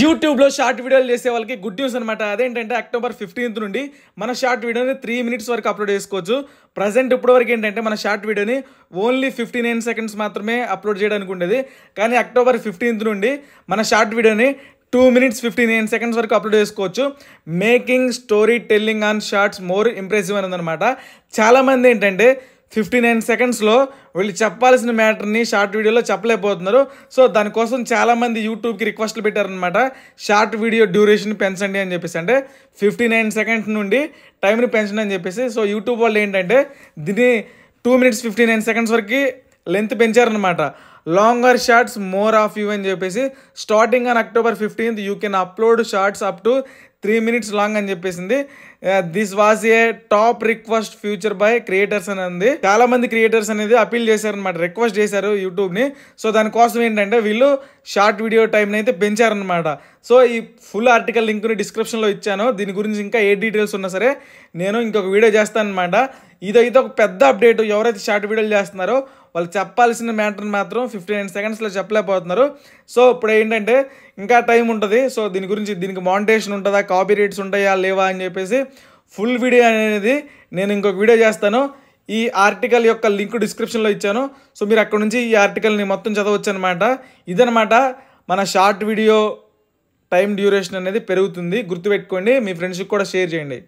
యూట్యూబ్లో షార్ట్ వీడియోలు చేసే వాళ్ళకి గుడ్ న్యూస్ అనమాట అదేంటంటే అక్టోబర్ ఫిఫ్టీన్త్ నుండి మన షార్ట్ వీడియోని త్రీ మినిట్స్ వరకు అప్లోడ్ చేసుకోవచ్చు ప్రజెంట్ ఇప్పటివరకు ఏంటంటే మన షార్ట్ వీడియోని ఓన్లీ ఫిఫ్టీ నైన్ సెకండ్స్ మాత్రమే అప్లోడ్ చేయడానికి ఉండేది కానీ అక్టోబర్ ఫిఫ్టీన్త్ నుండి మన షార్ట్ వీడియోని two minutes fifty nine seconds వరకు అప్లోడ్ చేసుకోవచ్చు making story telling on shorts more impressive అని అనమాట చాలామంది ఏంటంటే ఫిఫ్టీ నైన్ సెకండ్స్లో వీళ్ళు చెప్పాల్సిన మ్యాటర్ని షార్ట్ వీడియోలో చెప్పలేకపోతున్నారు సో దానికోసం చాలామంది యూట్యూబ్కి రిక్వెస్ట్లు పెట్టారనమాట షార్ట్ వీడియో డ్యూరేషన్ పెంచండి అని చెప్పేసి అంటే ఫిఫ్టీ నైన్ సెకండ్స్ నుండి టైంని పెంచండి అని చెప్పేసి సో యూట్యూబ్ వాళ్ళు ఏంటంటే దీన్ని టూ మినిట్స్ ఫిఫ్టీ నైన్ సెకండ్స్ వరకు లెంత్ పెంచారనమాట longer shorts more of you అని చెప్పేసి starting on October fifteenth you can upload shorts up to three minutes long అని చెప్పేసింది this was a top request feature by creators అని ఉంది చాలా మంది క్రియేటర్స్ అనేది అపీల్ చేశారనమాట రిక్వెస్ట్ చేశారు యూట్యూబ్ని సో దానికోసం ఏంటంటే వీళ్ళు షార్ట్ వీడియో టైంని అయితే పెంచారనమాట సో ఈ ఫుల్ ఆర్టికల్ లింక్ని డిస్క్రిప్షన్లో ఇచ్చాను దీని గురించి ఇంకా ఏ డీటెయిల్స్ ఉన్నా సరే నేను ఇంకొక వీడియో చేస్తానమాట ఇదైతే ఒక పెద్ద అప్డేట్ ఎవరైతే షార్ట్ వీడియోలు చేస్తున్నారో వాళ్ళు చెప్పాల్సిన మ్యాటర్ మాత్రం ఫిఫ్టీ నైన్ సెకండ్స్లో చెప్పలేకపోతున్నారు సో ఇప్పుడు ఏంటంటే ఇంకా టైం ఉంటుంది సో దీని గురించి దీనికి మానిటేషన్ ఉంటుందా కాపీ రేట్స్ ఉంటాయా లేవా అని చెప్పేసి ఫుల్ వీడియో అనేది నేను ఇంకొక వీడియో చేస్తాను ఈ ఆర్టికల్ యొక్క లింక్ డిస్క్రిప్షన్లో ఇచ్చాను సో మీరు అక్కడ నుంచి ఈ ఆర్టికల్ని మొత్తం చదవచ్చు అనమాట ఇదనమాట మన షార్ట్ వీడియో టైం డ్యూరేషన్ అనేది పెరుగుతుంది గుర్తుపెట్టుకోండి మీ ఫ్రెండ్స్కి కూడా షేర్ చేయండి